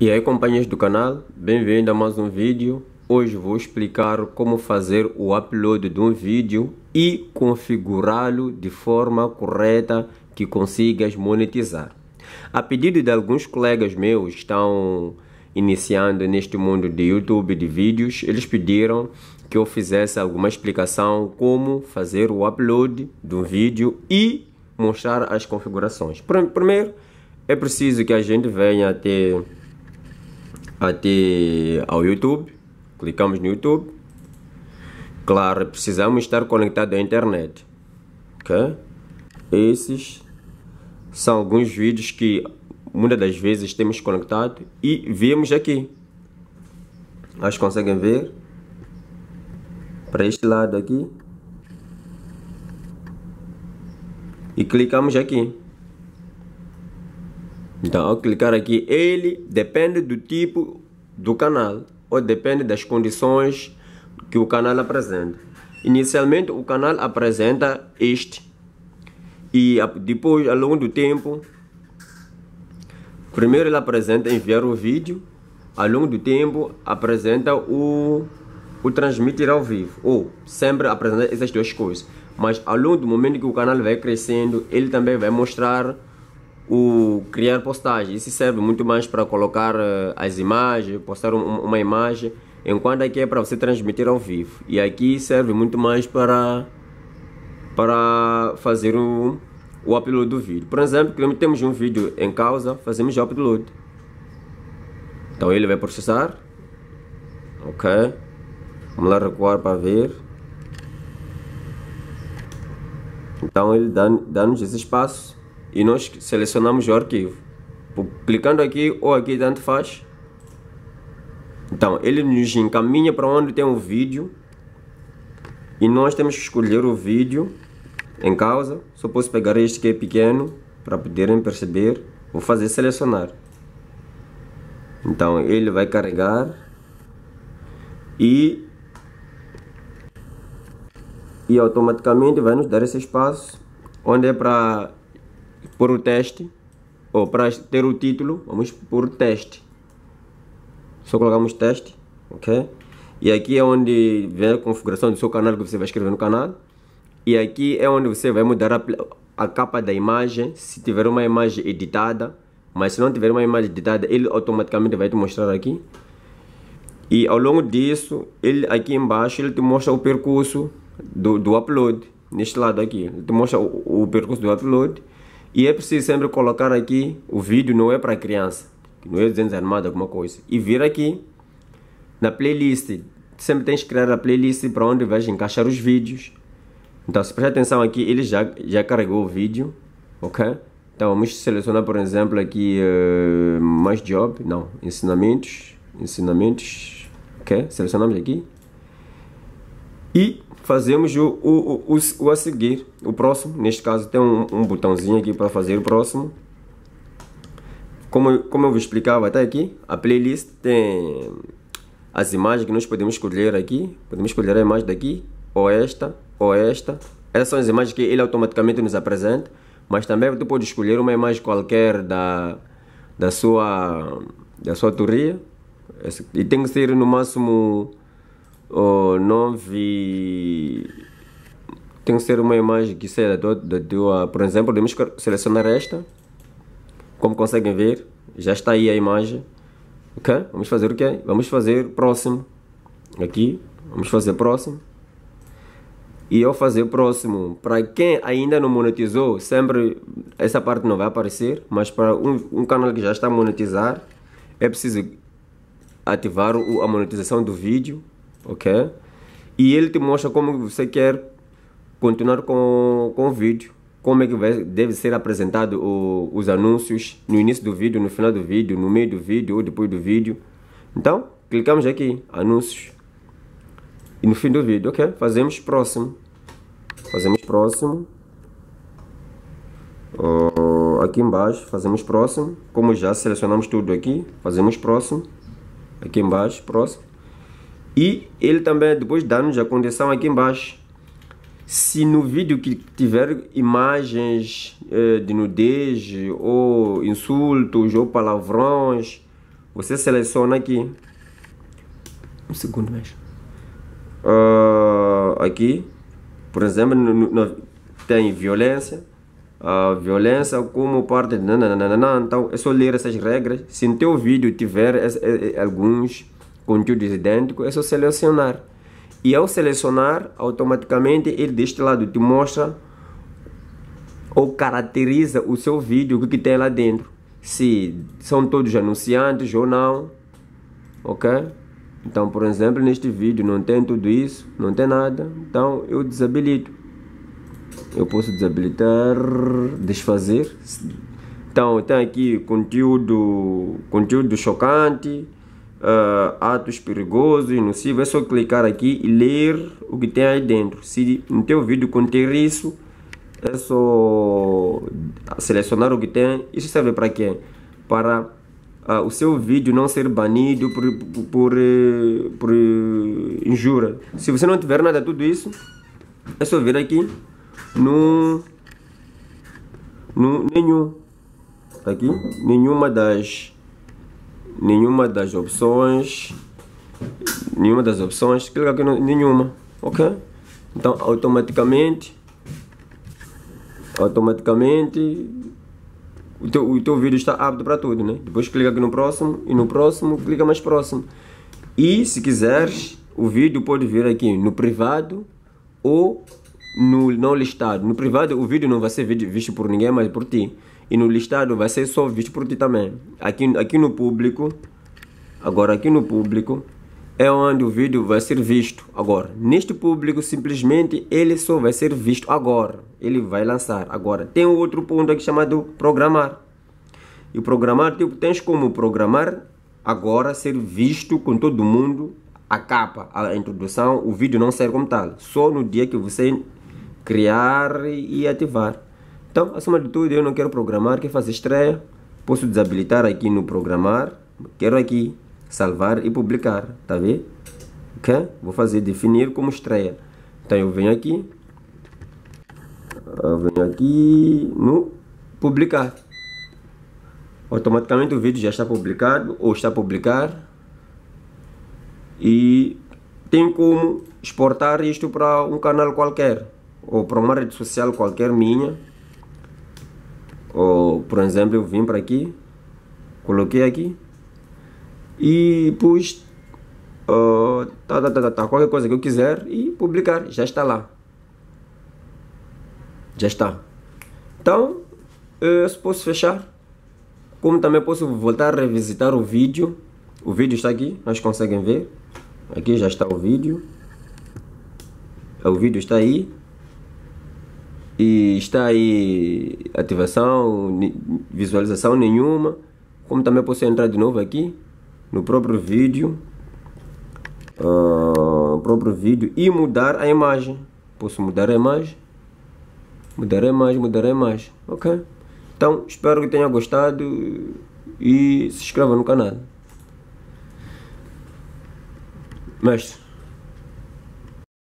E aí companheiros do canal, bem-vindo a mais um vídeo. Hoje vou explicar como fazer o upload de um vídeo e configurá-lo de forma correta que consigas monetizar. A pedido de alguns colegas meus que estão iniciando neste mundo de YouTube de vídeos, eles pediram que eu fizesse alguma explicação como fazer o upload de um vídeo e mostrar as configurações. Primeiro, é preciso que a gente venha até até ao YouTube. Clicamos no YouTube. Claro, precisamos estar conectado à internet. Ok? Esses são alguns vídeos que muitas das vezes temos conectado e vemos aqui. Vocês conseguem ver. Para este lado aqui. E clicamos aqui. Então, ao clicar aqui, ele depende do tipo do canal ou depende das condições que o canal apresenta. Inicialmente, o canal apresenta este e depois, ao longo do tempo, primeiro ele apresenta enviar o vídeo, ao longo do tempo apresenta o, o transmitir ao vivo, ou sempre apresenta essas duas coisas. Mas ao longo do momento que o canal vai crescendo, ele também vai mostrar o criar postagem. Isso serve muito mais para colocar eh, as imagens, postar um, uma imagem, enquanto aqui é para você transmitir ao vivo. E aqui serve muito mais para, para fazer um, o upload do vídeo. Por exemplo, temos um vídeo em causa, fazemos o upload. Então ele vai processar. Ok. Vamos lá recuar para ver. Então ele dá-nos dá esse espaço e nós selecionamos o arquivo. Clicando aqui ou aqui, tanto faz. Então, ele nos encaminha para onde tem o vídeo e nós temos que escolher o vídeo em causa. Só posso pegar este que é pequeno para poderem perceber. Vou fazer selecionar. Então, ele vai carregar e e automaticamente vai nos dar esse espaço onde é para por o teste, ou para ter o título, vamos por teste. Só colocamos teste, ok? E aqui é onde vem a configuração do seu canal que você vai escrever no canal. E aqui é onde você vai mudar a, a capa da imagem, se tiver uma imagem editada. Mas se não tiver uma imagem editada, ele automaticamente vai te mostrar aqui. E ao longo disso, ele aqui embaixo, ele te mostra o percurso do, do upload. Neste lado aqui, ele te mostra o, o percurso do upload e é preciso sempre colocar aqui, o vídeo não é para criança, não é desanimado alguma coisa. E vir aqui, na playlist, sempre tens que criar a playlist para onde vais encaixar os vídeos. Então se prestar atenção aqui, ele já, já carregou o vídeo, ok? Então vamos selecionar por exemplo aqui uh, mais job, não, ensinamentos, ensinamentos, ok? Selecionamos aqui. E fazemos o, o, o, o, a seguir, o próximo. Neste caso tem um, um botãozinho aqui para fazer o próximo. Como, como eu explicava até tá aqui, a playlist tem as imagens que nós podemos escolher aqui. Podemos escolher a imagem daqui, ou esta, ou esta. Essas são as imagens que ele automaticamente nos apresenta. Mas também você pode escolher uma imagem qualquer da, da, sua, da sua turia. E tem que ser no máximo o não vi. Tem que ser uma imagem que seja lá, do, do, ah, por exemplo, devemos selecionar esta. Como conseguem ver, já está aí a imagem. Ok? Vamos fazer o quê? Vamos fazer próximo. Aqui, vamos fazer próximo. E ao fazer próximo, para quem ainda não monetizou, sempre essa parte não vai aparecer, mas para um, um canal que já está a monetizar, é preciso ativar a monetização do vídeo ok? E ele te mostra como você quer continuar com, com o vídeo, como é que vai, deve ser apresentado o, os anúncios no início do vídeo, no final do vídeo, no meio do vídeo ou depois do vídeo. Então, clicamos aqui, anúncios. E no fim do vídeo, ok? Fazemos próximo. Fazemos próximo. Uh, aqui embaixo, fazemos próximo. Como já selecionamos tudo aqui, fazemos próximo. Aqui embaixo, próximo. E ele também depois dá-nos a condição aqui embaixo. Se no vídeo que tiver imagens eh, de nudez, ou insultos, ou palavrões, você seleciona aqui. Um segundo mais. Uh, aqui, por exemplo, no, no, tem violência. A uh, violência como parte de nananana, então é só ler essas regras. Se no teu vídeo tiver é, é, alguns conteúdos idênticos, é só selecionar. E ao selecionar, automaticamente ele deste lado te mostra ou caracteriza o seu vídeo, o que tem lá dentro. Se são todos anunciantes ou não, ok? Então, por exemplo, neste vídeo não tem tudo isso, não tem nada, então eu desabilito. Eu posso desabilitar, desfazer. Então, tem aqui conteúdo, conteúdo chocante, uh, atos perigosos, e nocivos, é só clicar aqui e ler o que tem aí dentro. Se no teu vídeo conter isso, é só selecionar o que tem. Isso serve para quê? Para uh, o seu vídeo não ser banido por, por, por, eh, por eh, injúria. Se você não tiver nada tudo isso, é só vir aqui no, no nenhum aqui nenhuma das nenhuma das opções, nenhuma das opções, clica aqui no, nenhuma, ok? Então automaticamente, automaticamente o teu, o teu vídeo está apto para tudo, né? Depois clica aqui no próximo e no próximo clica mais próximo. E se quiseres, o vídeo pode vir aqui no privado ou no não listado. No privado o vídeo não vai ser visto por ninguém, mas por ti. E no listado vai ser só visto por ti também. Aqui, aqui no público, agora aqui no público, é onde o vídeo vai ser visto agora. Neste público, simplesmente ele só vai ser visto agora. Ele vai lançar agora. Tem outro ponto aqui chamado programar. E programar, tipo, tens como programar agora ser visto com todo mundo a capa, a introdução, o vídeo não serve como tal. Só no dia que você criar e ativar. Então, acima de tudo, eu não quero programar, quero fazer estreia. Posso desabilitar aqui no programar. Quero aqui salvar e publicar, tá vendo? Ok? Vou fazer definir como estreia. Então eu venho aqui. Eu venho aqui no publicar. Automaticamente o vídeo já está publicado ou está a publicar. E tem como exportar isto para um canal qualquer ou para uma rede social qualquer minha ou, por exemplo, eu vim para aqui, coloquei aqui e pus uh, tá, tá, tá, tá, qualquer coisa que eu quiser e publicar. Já está lá. Já está. Então, eu posso fechar. Como também posso voltar a revisitar o vídeo. O vídeo está aqui, nós conseguem ver. Aqui já está o vídeo. O vídeo está aí e está aí ativação, visualização nenhuma. Como também posso entrar de novo aqui no próprio vídeo, uh, próprio vídeo e mudar a imagem. Posso mudar a imagem, mudar a imagem, mudar a imagem. Ok. Então espero que tenha gostado e se inscreva no canal. Mestre.